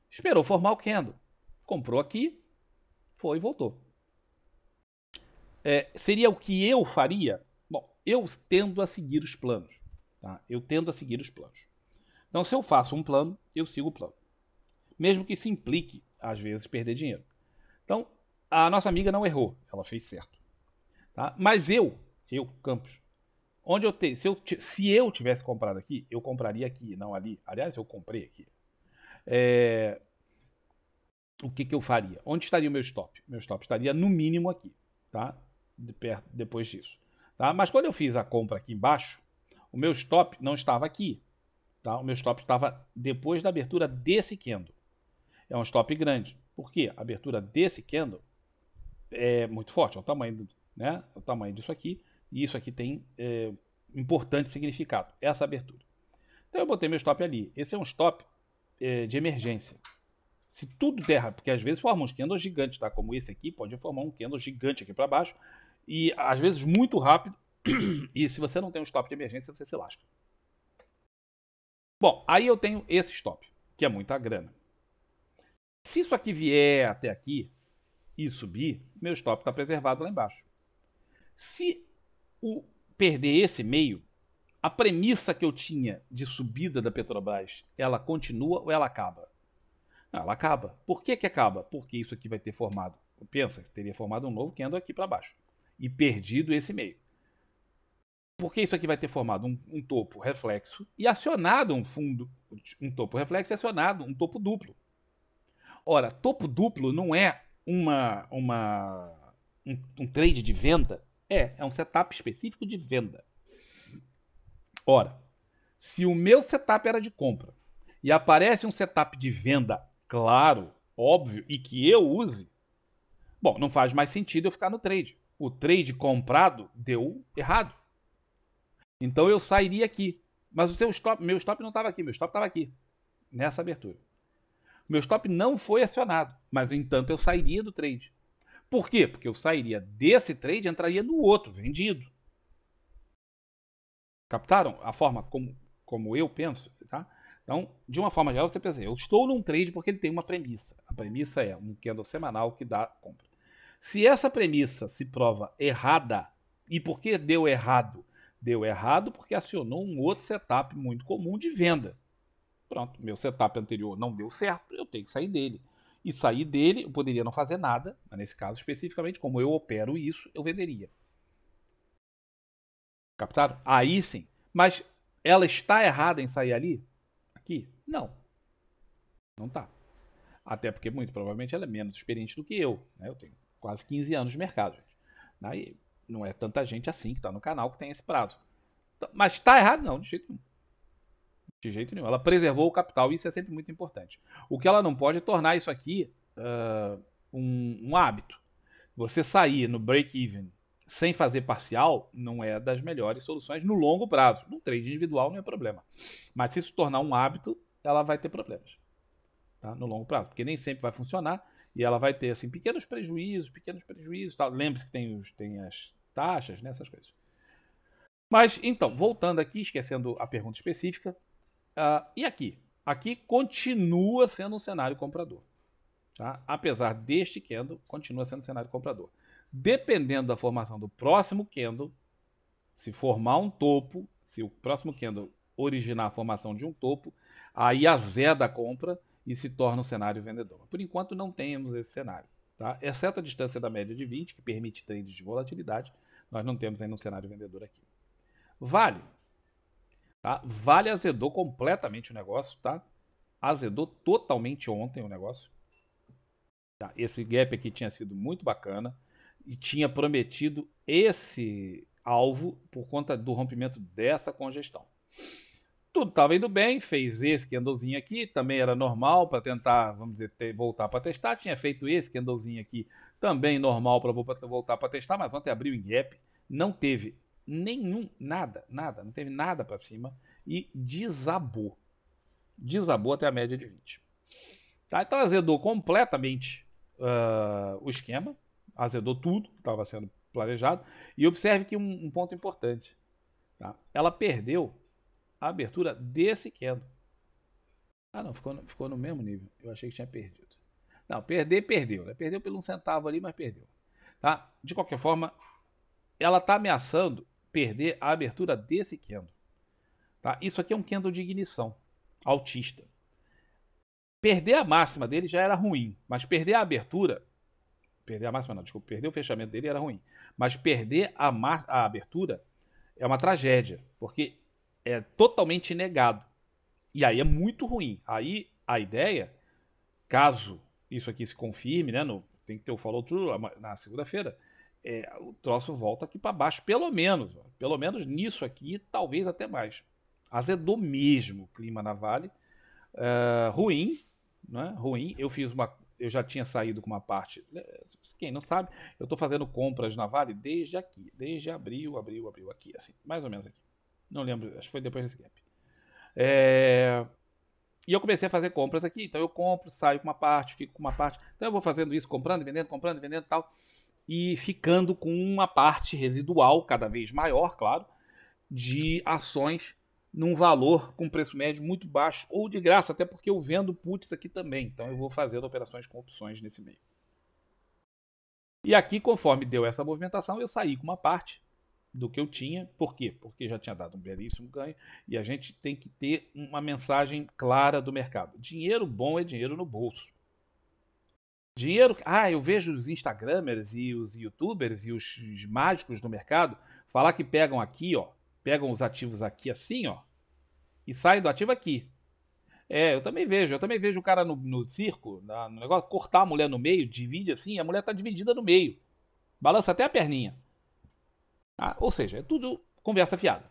esperou formar o candle. Comprou aqui, foi e voltou. É, seria o que eu faria? Bom, eu tendo a seguir os planos. Tá? Eu tendo a seguir os planos. Então, se eu faço um plano, eu sigo o plano. Mesmo que isso implique, às vezes, perder dinheiro. Então, a nossa amiga não errou, ela fez certo. Tá? Mas eu, eu, Campos, onde eu te, se, eu, se eu tivesse comprado aqui, eu compraria aqui, não ali. Aliás, eu comprei aqui. É, o que, que eu faria? Onde estaria o meu stop? Meu stop estaria no mínimo aqui, tá? De perto, depois disso. Tá? Mas quando eu fiz a compra aqui embaixo, o meu stop não estava aqui. Tá? O meu stop estava depois da abertura desse candle. É um stop grande. Por quê? A abertura desse candle é muito forte. É o tamanho, do, né? é o tamanho disso aqui. E isso aqui tem é, importante significado. Essa abertura. Então eu botei meu stop ali. Esse é um stop é, de emergência. Se tudo der, porque às vezes forma uns candles gigantes, tá? Como esse aqui, pode formar um candle gigante aqui para baixo. E às vezes muito rápido. e se você não tem um stop de emergência, você se lasca. Bom, aí eu tenho esse stop, que é muita grana. Se isso aqui vier até aqui e subir, meu stop está preservado lá embaixo. Se o perder esse meio, a premissa que eu tinha de subida da Petrobras, ela continua ou ela acaba? Ela acaba. Por que, que acaba? Porque isso aqui vai ter formado, pensa, teria formado um novo candle aqui para baixo e perdido esse meio porque isso aqui vai ter formado um, um topo reflexo e acionado um fundo, um topo reflexo e acionado um topo duplo. Ora, topo duplo não é uma, uma um, um trade de venda, é, é um setup específico de venda. Ora, se o meu setup era de compra e aparece um setup de venda claro, óbvio e que eu use, bom, não faz mais sentido eu ficar no trade. O trade comprado deu errado. Então eu sairia aqui. Mas o seu stop, meu stop não estava aqui, meu stop estava aqui, nessa abertura. Meu stop não foi acionado, mas entanto eu sairia do trade. Por quê? Porque eu sairia desse trade e entraria no outro, vendido. Captaram a forma como, como eu penso? Tá? Então, de uma forma geral, você pensa, eu estou num trade porque ele tem uma premissa. A premissa é um candle semanal que dá compra. Se essa premissa se prova errada, e por que deu errado, Deu errado porque acionou um outro setup muito comum de venda. Pronto, meu setup anterior não deu certo, eu tenho que sair dele. E sair dele, eu poderia não fazer nada, mas nesse caso especificamente, como eu opero isso, eu venderia. Captaram? Aí sim. Mas ela está errada em sair ali? Aqui? Não. Não está. Até porque, muito provavelmente, ela é menos experiente do que eu. Né? Eu tenho quase 15 anos de mercado. Gente. Daí, não é tanta gente assim que está no canal que tem esse prazo. Então, mas está errado? Não, de jeito nenhum. De jeito nenhum. Ela preservou o capital e isso é sempre muito importante. O que ela não pode é tornar isso aqui uh, um, um, hábito. Você sair no break-even sem fazer parcial não é das melhores soluções no longo prazo. No trade individual não é problema. Mas se isso tornar um hábito, ela vai ter problemas tá? no longo prazo. Porque nem sempre vai funcionar e ela vai ter assim pequenos prejuízos, pequenos prejuízos, tal. Lembre-se que tem, os, tem as taxas, né, essas coisas. Mas então, voltando aqui, esquecendo a pergunta específica, uh, e aqui, aqui continua sendo um cenário comprador, tá? Apesar deste candle, continua sendo um cenário comprador. Dependendo da formação do próximo candle, se formar um topo, se o próximo candle originar a formação de um topo, aí a Zé da compra e se torna um cenário vendedor. Por enquanto não temos esse cenário, tá? exceto a distância da média de 20, que permite trades de volatilidade, nós não temos ainda um cenário vendedor aqui. Vale. Tá? Vale azedou completamente o negócio, tá? azedou totalmente ontem o negócio. Tá? Esse gap aqui tinha sido muito bacana e tinha prometido esse alvo por conta do rompimento dessa congestão tudo estava indo bem, fez esse candlezinho aqui, também era normal para tentar, vamos dizer, ter, voltar para testar. Tinha feito esse candlezinho aqui, também normal para voltar para testar, mas ontem abriu em gap, não teve nenhum, nada, nada, não teve nada para cima e desabou. Desabou até a média de 20. Tá? Então azedou completamente uh, o esquema, azedou tudo que estava sendo planejado. E observe que um, um ponto importante, tá? ela perdeu a abertura desse candle. Ah, não, ficou, ficou no mesmo nível. Eu achei que tinha perdido. Não, perder, perdeu. Né? Perdeu pelo um centavo ali, mas perdeu. Tá? De qualquer forma, ela está ameaçando perder a abertura desse candle. Tá? Isso aqui é um candle de ignição autista. Perder a máxima dele já era ruim, mas perder a abertura. Perder a máxima, não, desculpa, perder o fechamento dele era ruim. Mas perder a, a abertura é uma tragédia, porque é totalmente negado. E aí é muito ruim. Aí a ideia, caso isso aqui se confirme, né, no, tem que ter o follow through na segunda-feira, é, o troço volta aqui para baixo, pelo menos, ó, pelo menos nisso aqui, talvez até mais. Azedou é mesmo o clima na Vale. É, ruim, né? Ruim. Eu fiz uma, eu já tinha saído com uma parte. Né, quem não sabe, eu estou fazendo compras na Vale desde aqui, desde abril, abril, abril aqui, assim, mais ou menos aqui. Não lembro, acho que foi depois desse gap. É... E eu comecei a fazer compras aqui. Então eu compro, saio com uma parte, fico com uma parte. Então eu vou fazendo isso, comprando, vendendo, comprando, vendendo e tal. E ficando com uma parte residual, cada vez maior, claro, de ações num valor com preço médio muito baixo ou de graça, até porque eu vendo puts aqui também. Então eu vou fazendo operações com opções nesse meio. E aqui, conforme deu essa movimentação, eu saí com uma parte do que eu tinha. Por quê? Porque já tinha dado um belíssimo ganho e a gente tem que ter uma mensagem clara do mercado. Dinheiro bom é dinheiro no bolso. Dinheiro. Ah, eu vejo os Instagramers e os YouTubers e os, mágicos do mercado falar que pegam aqui, ó. Pegam os ativos aqui assim, ó. E saem do ativo aqui. É, eu também vejo. Eu também vejo o cara no, no circo, na, no negócio, cortar a mulher no meio, divide assim, a mulher tá dividida no meio. Balança até a perninha. Ah, ou seja, é tudo conversa fiada.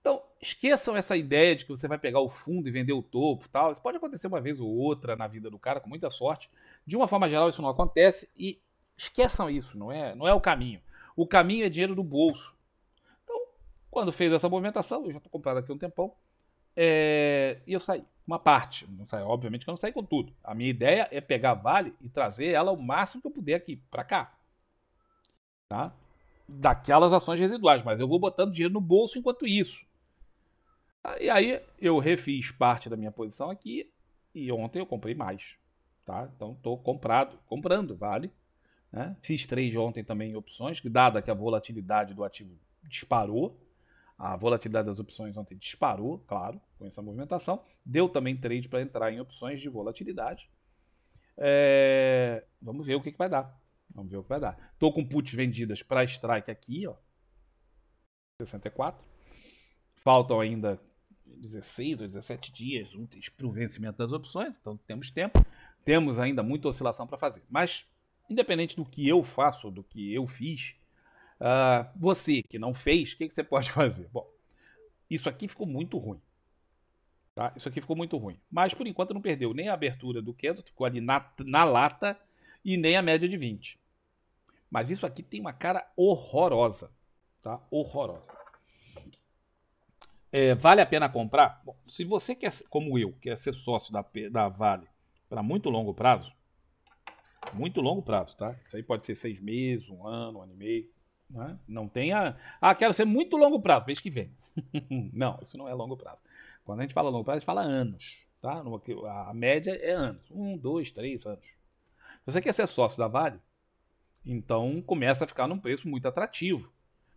Então, esqueçam essa ideia de que você vai pegar o fundo e vender o topo tal. Isso pode acontecer uma vez ou outra na vida do cara, com muita sorte. De uma forma geral, isso não acontece e esqueçam isso, não é, não é o caminho. O caminho é dinheiro do bolso. Então, quando fez essa movimentação, eu já estou comprado aqui um tempão, é, e eu saí. Uma parte. Não saí, obviamente que eu não saí com tudo. A minha ideia é pegar a Vale e trazer ela o máximo que eu puder aqui, para cá. Tá? daquelas ações residuais, mas eu vou botando dinheiro no bolso enquanto isso. E aí eu refiz parte da minha posição aqui e ontem eu comprei mais, tá? Então estou comprado, comprando, vale. Né? Fiz três ontem também em opções, dada que a volatilidade do ativo disparou, a volatilidade das opções ontem disparou, claro, com essa movimentação. Deu também trade para entrar em opções de volatilidade. É... Vamos ver o que, que vai dar. Vamos ver o que vai dar. Tô com puts vendidas para strike aqui, ó. 64. Faltam ainda 16 ou 17 dias úteis para o vencimento das opções, então temos tempo. Temos ainda muita oscilação para fazer. Mas, independente do que eu faço, do que eu fiz, uh, você que não fez, o que, que você pode fazer? Bom, isso aqui ficou muito ruim. Tá? Isso aqui ficou muito ruim. Mas por enquanto não perdeu nem a abertura do candle, ficou ali na, na lata, e nem a média de 20. Mas isso aqui tem uma cara horrorosa, tá? Horrorosa. É, vale a pena comprar? Bom, se você quer, como eu, quer ser sócio da, da Vale para muito longo prazo, muito longo prazo, tá? Isso aí pode ser seis meses, um ano, um ano e meio. Né? Não tenha. Ah, quero ser muito longo prazo, mês que vem. não, isso não é longo prazo. Quando a gente fala longo prazo, a gente fala anos. Tá? A média é anos. Um, dois, três anos. Se você quer ser sócio da Vale, então começa a ficar num preço muito atrativo,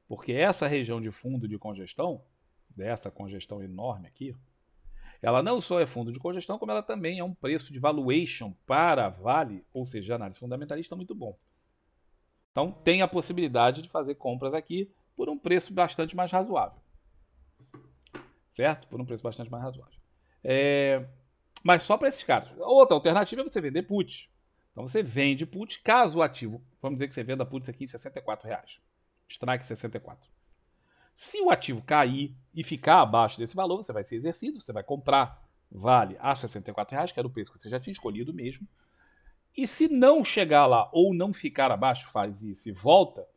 porque essa região de fundo de congestão, dessa congestão enorme aqui, ela não só é fundo de congestão, como ela também é um preço de valuation para Vale, ou seja, análise fundamentalista muito bom. Então tem a possibilidade de fazer compras aqui por um preço bastante mais razoável. Certo? Por um preço bastante mais razoável. É... Mas só para esses caras. Outra alternativa é você vender put. Então você vende put, caso o ativo, vamos dizer que você venda puts aqui em 64 reais, strike 64. Se o ativo cair e ficar abaixo desse valor, você vai ser exercido, você vai comprar vale a 64 reais, que era o preço que você já tinha escolhido mesmo. E se não chegar lá ou não ficar abaixo, faz isso e volta,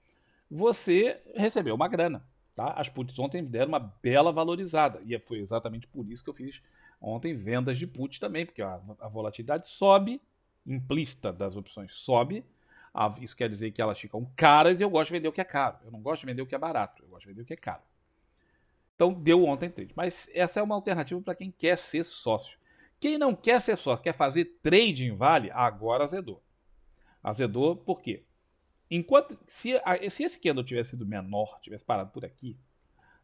você recebeu uma grana. Tá? As puts ontem deram uma bela valorizada. E foi exatamente por isso que eu fiz ontem vendas de puts também, porque a volatilidade sobe implícita das opções sobe. Isso quer dizer que elas ficam caras e eu gosto de vender o que é caro. Eu não gosto de vender o que é barato, eu gosto de vender o que é caro. Então deu ontem trade. Mas essa é uma alternativa para quem quer ser sócio. Quem não quer ser sócio, quer fazer trade em Vale, agora azedou. Azedou por quê? Enquanto, se, se esse candle tivesse sido menor, tivesse parado por aqui,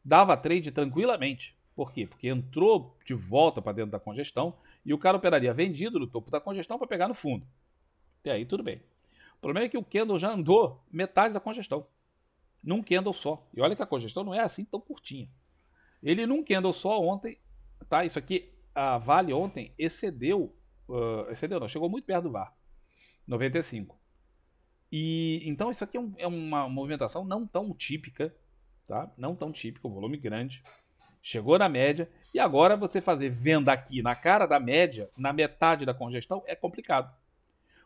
dava trade tranquilamente. Por quê? Porque entrou de volta para dentro da congestão e o cara operaria vendido no topo da congestão para pegar no fundo. Até aí tudo bem. O problema é que o candle já andou metade da congestão. Num candle só. E olha que a congestão não é assim tão curtinha. Ele num candle só ontem, tá? Isso aqui, a Vale ontem excedeu, uh, excedeu não, chegou muito perto do VAR. 95. E então isso aqui é, um, é uma movimentação não tão típica, tá? Não tão típica, um volume grande chegou na média e agora você fazer venda aqui na cara da média, na metade da congestão, é complicado.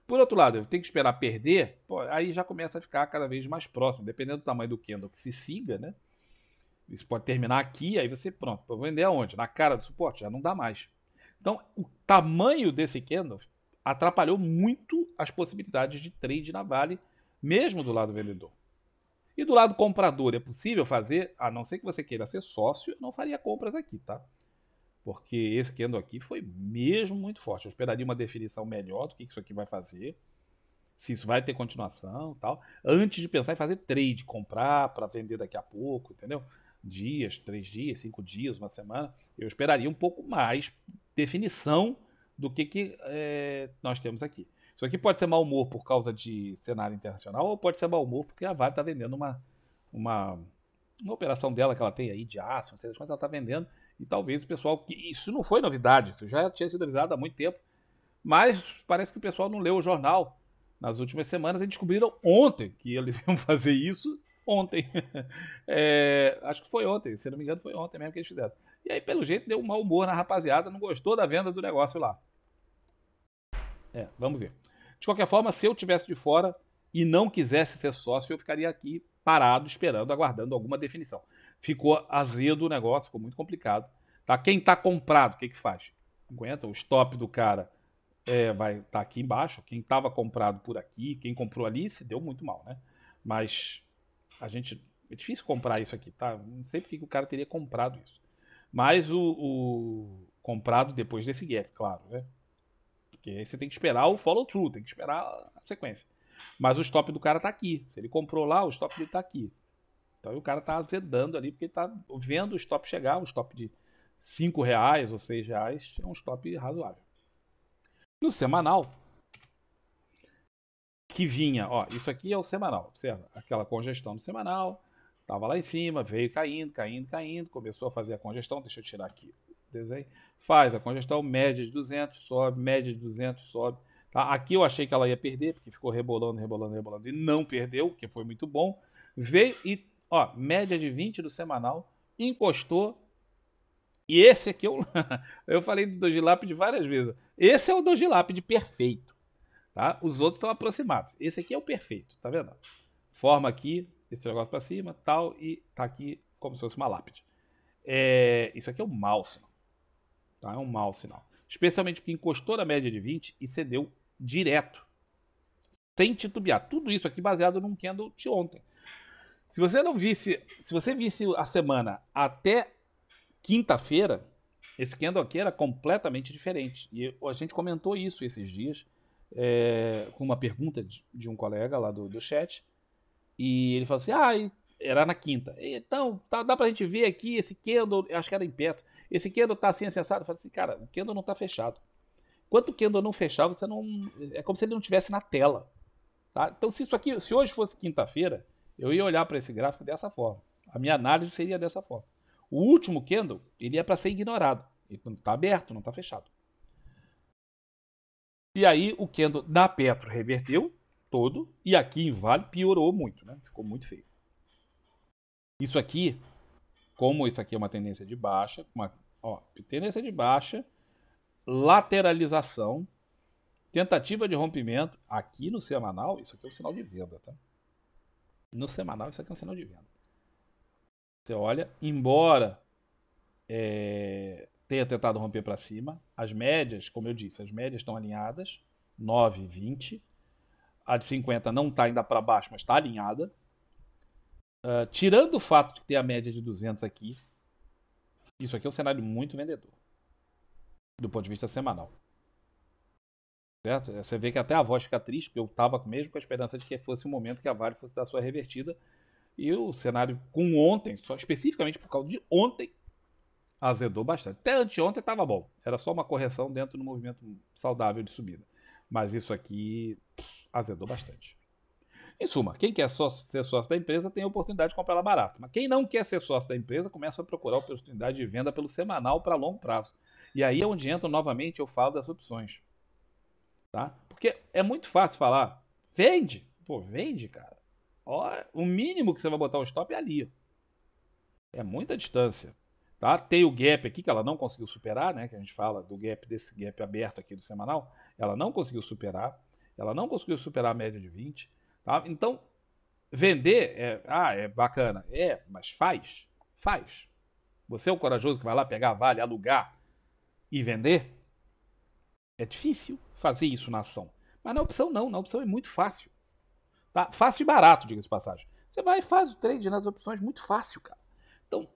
Por outro lado, eu tenho que esperar perder, pô, aí já começa a ficar cada vez mais próximo, dependendo do tamanho do candle que se siga, né? Isso pode terminar aqui, aí você, pronto, vou vender aonde? Na cara do suporte, já não dá mais. Então, o tamanho desse candle atrapalhou muito as possibilidades de trade na Vale, mesmo do lado vendedor. E do lado comprador é possível fazer, a não ser que você queira ser sócio, não faria compras aqui, tá? Porque esse candle aqui foi mesmo muito forte. Eu esperaria uma definição melhor do que isso aqui vai fazer, se isso vai ter continuação tal, antes de pensar em fazer trade, comprar para vender daqui a pouco, entendeu? Dias, três dias, cinco dias, uma semana. Eu esperaria um pouco mais definição do que, que é, nós temos aqui. Isso aqui pode ser mau humor por causa de cenário internacional, ou pode ser mau humor porque a Vale está vendendo uma, uma, uma operação dela que ela tem aí de aço, não sei das quantas ela está vendendo, e talvez o pessoal. Isso não foi novidade, isso já tinha sido avisado há muito tempo, mas parece que o pessoal não leu o jornal nas últimas semanas e descobriram ontem que eles iam fazer isso. Ontem. é, acho que foi ontem, se não me engano, foi ontem mesmo que eles fizeram. E aí, pelo jeito, deu um mau humor na rapaziada, não gostou da venda do negócio lá. É, vamos ver. De qualquer forma, se eu tivesse de fora e não quisesse ser sócio, eu ficaria aqui parado, esperando, aguardando alguma definição. Ficou azedo o negócio, ficou muito complicado. Tá? Quem está comprado, o que, que faz? Aguenta, o stop do cara é, vai estar tá aqui embaixo. Quem estava comprado por aqui, quem comprou ali, se deu muito mal, né? Mas a gente. É difícil comprar isso aqui, tá? Não sei porque que o cara teria comprado isso. Mas o, o comprado depois desse gap, claro, né? Porque aí você tem que esperar o follow through, tem que esperar a sequência. Mas o stop do cara tá aqui. Se ele comprou lá, o stop dele tá aqui. Então o cara tá azedando ali, porque ele tá vendo o stop chegar, um stop de 5 reais ou 6 reais é um stop razoável. No semanal, que vinha, ó, isso aqui é o semanal, observa, aquela congestão do semanal, tava lá em cima, veio caindo, caindo, caindo, começou a fazer a congestão, deixa eu tirar aqui certeza aí, faz a congestão, média de 200, sobe, média de 200, sobe. Tá? Aqui eu achei que ela ia perder, porque ficou rebolando, rebolando, rebolando, e não perdeu, que foi muito bom. Veio e, ó, média de 20 do semanal, encostou, e esse aqui eu, eu falei do Doji várias vezes. Esse é o Doji perfeito. Tá? Os outros estão aproximados. Esse aqui é o perfeito, tá vendo? Forma aqui, esse negócio para cima, tal, e tá aqui como se fosse uma lápide. É, isso aqui é o mouse. Tá? É um mau sinal. Especialmente porque encostou na média de 20 e cedeu direto. Sem titubear. Tudo isso aqui baseado num candle de ontem. Se você não visse, se você visse a semana até quinta-feira, esse candle aqui era completamente diferente. E a gente comentou isso esses dias é, com uma pergunta de, de, um colega lá do, do chat. E ele falou assim: ah, era na quinta. Então, tá, dá pra gente ver aqui esse candle, acho que era em perto. Esse Kendo tá assim, sensado? Fala assim, cara, o Kendo não tá fechado. Quanto o Kendo não fechar, você não. É como se ele não tivesse na tela. Tá? Então, se isso aqui, se hoje fosse quinta-feira, eu ia olhar para esse gráfico dessa forma. A minha análise seria dessa forma. O último candle, ele é para ser ignorado. Ele não está aberto, não está fechado. E aí o candle da Petro reverteu todo e aqui em Vale piorou muito, né? Ficou muito feio. Isso aqui como isso aqui é uma tendência de baixa, uma ó, tendência de baixa, lateralização, tentativa de rompimento aqui no semanal, isso aqui é um sinal de venda, tá? No semanal isso aqui é um sinal de venda. Você olha, embora é, tenha tentado romper para cima, as médias, como eu disse, as médias estão alinhadas, 9,20. e A de 50 não está ainda para baixo, mas está alinhada. Ah, tirando o fato de ter a média de 200 aqui, isso aqui é um cenário muito vendedor. Do ponto de vista semanal. Certo? É, você vê que até a voz fica triste, porque eu estava mesmo com a esperança de que fosse o um momento que a Vale fosse dar sua revertida. E o cenário com ontem, só especificamente por causa de ontem, azedou bastante. Até anteontem estava bom. Era só uma correção dentro do movimento saudável de subida. Mas isso aqui azedou bastante. Em suma, quem quer sócio, ser sócio da empresa tem a oportunidade de comprar ela barato. Mas quem não quer ser sócio da empresa começa a procurar oportunidade de venda pelo semanal para longo prazo. E aí é onde entra novamente eu falo das opções. Tá? Porque é muito fácil falar, vende. Pô, vende, cara. Ó, o mínimo que você vai botar o stop é ali. É muita distância. Tá? Tem o gap aqui que ela não conseguiu superar, né? Que a gente fala do gap, desse gap aberto aqui do semanal. Ela não conseguiu superar. Ela não conseguiu superar a média de 20. Tá? Então, vender é, ah, é bacana. É, mas faz. Faz. Você é o corajoso que vai lá pegar vale, alugar e vender? É difícil fazer isso na ação. Mas na opção não, na opção é muito fácil. Tá? Fácil e barato, diga-se de passagem. Você vai e faz o trade nas opções muito fácil, cara. Então,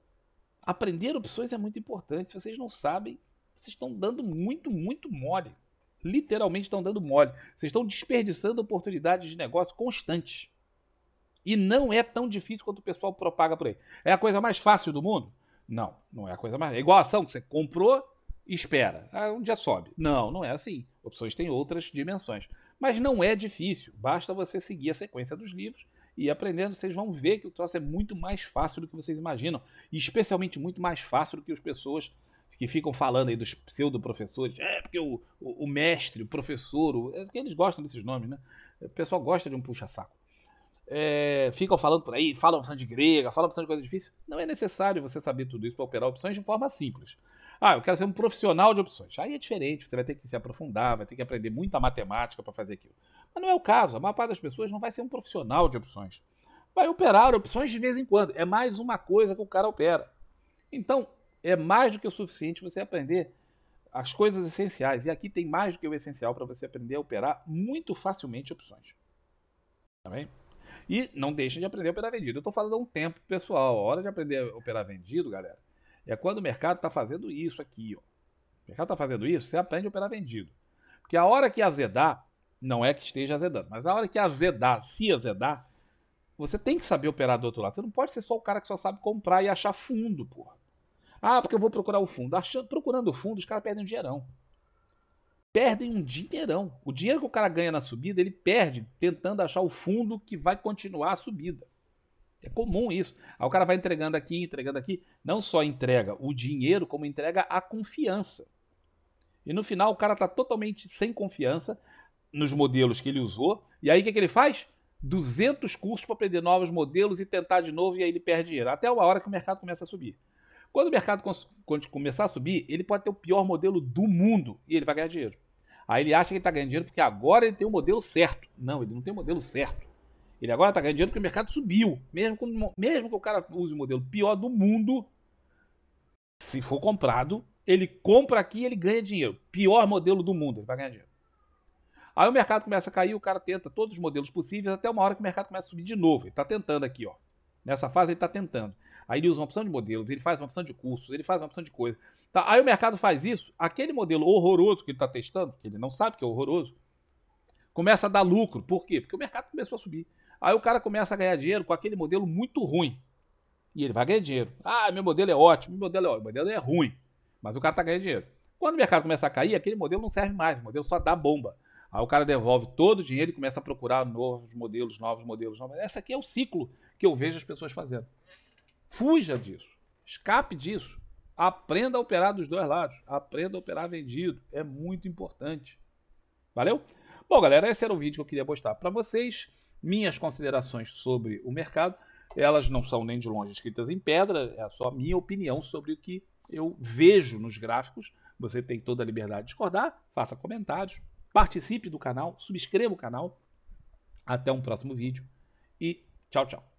aprender opções é muito importante. Se vocês não sabem, vocês estão dando muito, muito mole literalmente estão dando mole. Vocês estão desperdiçando oportunidades de negócio constantes. E não é tão difícil quanto o pessoal propaga por aí. É a coisa mais fácil do mundo? Não, não é a coisa mais. É igual a ação que você comprou e espera. Ah, um dia sobe. Não, não é assim. Opções têm outras dimensões. Mas não é difícil. Basta você seguir a sequência dos livros e aprendendo, vocês vão ver que o troço é muito mais fácil do que vocês imaginam. E especialmente muito mais fácil do que as pessoas que ficam falando aí dos pseudo-professores, é porque o, o, o, mestre, o professor, o, é, eles gostam desses nomes, né? O pessoal gosta de um puxa-saco. É, ficam falando por aí, falam opção de grega, falam opção de coisa difícil. Não é necessário você saber tudo isso para operar opções de forma simples. Ah, eu quero ser um profissional de opções. Aí é diferente, você vai ter que se aprofundar, vai ter que aprender muita matemática para fazer aquilo. Mas não é o caso, a maior parte das pessoas não vai ser um profissional de opções. Vai operar opções de vez em quando, é mais uma coisa que o cara opera. Então, é mais do que o suficiente você aprender as coisas essenciais. E aqui tem mais do que o essencial para você aprender a operar muito facilmente opções. Tá bem? E não deixe de aprender a operar vendido. Eu estou falando há um tempo, pessoal. A hora de aprender a operar vendido, galera, é quando o mercado está fazendo isso aqui. Ó. O mercado está fazendo isso, você aprende a operar vendido. Porque a hora que azedar, não é que esteja azedando, mas a hora que azedar, se azedar, você tem que saber operar do outro lado. Você não pode ser só o cara que só sabe comprar e achar fundo, porra. Ah, porque eu vou procurar o fundo. Achando, procurando o fundo, os caras perdem um dinheirão. Perdem um dinheirão. O dinheiro que o cara ganha na subida, ele perde tentando achar o fundo que vai continuar a subida. É comum isso. Aí o cara vai entregando aqui, entregando aqui. Não só entrega o dinheiro, como entrega a confiança. E no final o cara está totalmente sem confiança nos modelos que ele usou. E aí o que, é que ele faz? 200 cursos para aprender novos modelos e tentar de novo, e aí ele perde dinheiro. Até a hora que o mercado começa a subir. Quando o mercado quando começar a subir, ele pode ter o pior modelo do mundo e ele vai ganhar dinheiro. Aí ele acha que ele está ganhando dinheiro porque agora ele tem o modelo certo. Não, ele não tem o modelo certo. Ele agora está ganhando dinheiro porque o mercado subiu. Mesmo, com, mesmo que o cara use o modelo pior do mundo, se for comprado, ele compra aqui e ele ganha dinheiro. Pior modelo do mundo, ele vai ganhar dinheiro. Aí o mercado começa a cair, o cara tenta todos os modelos possíveis, até uma hora que o mercado começa a subir de novo. Ele está tentando aqui, ó. Nessa fase ele está tentando. Aí ele usa uma opção de modelos, ele faz uma opção de cursos, ele faz uma opção de coisa. Tá? Aí o mercado faz isso, aquele modelo horroroso que ele está testando, que ele não sabe que é horroroso, começa a dar lucro. Por quê? Porque o mercado começou a subir. Aí o cara começa a ganhar dinheiro com aquele modelo muito ruim. E ele vai ganhar dinheiro. Ah, meu modelo é ótimo, meu modelo é ótimo, meu modelo é ruim. Mas o cara está ganhando dinheiro. Quando o mercado começa a cair, aquele modelo não serve mais, o modelo só dá bomba. Aí o cara devolve todo o dinheiro e começa a procurar novos modelos, novos modelos, novos. Esse aqui é o ciclo que eu vejo as pessoas fazendo. Fuja disso. Escape disso. Aprenda a operar dos dois lados. Aprenda a operar vendido. É muito importante. Valeu? Bom, galera, esse era o vídeo que eu queria mostrar para vocês. Minhas considerações sobre o mercado. Elas não são nem de longe escritas em pedra. É só minha opinião sobre o que eu vejo nos gráficos. Você tem toda a liberdade de discordar. Faça comentários. Participe do canal. Subscreva o canal. Até um próximo vídeo. E tchau, tchau.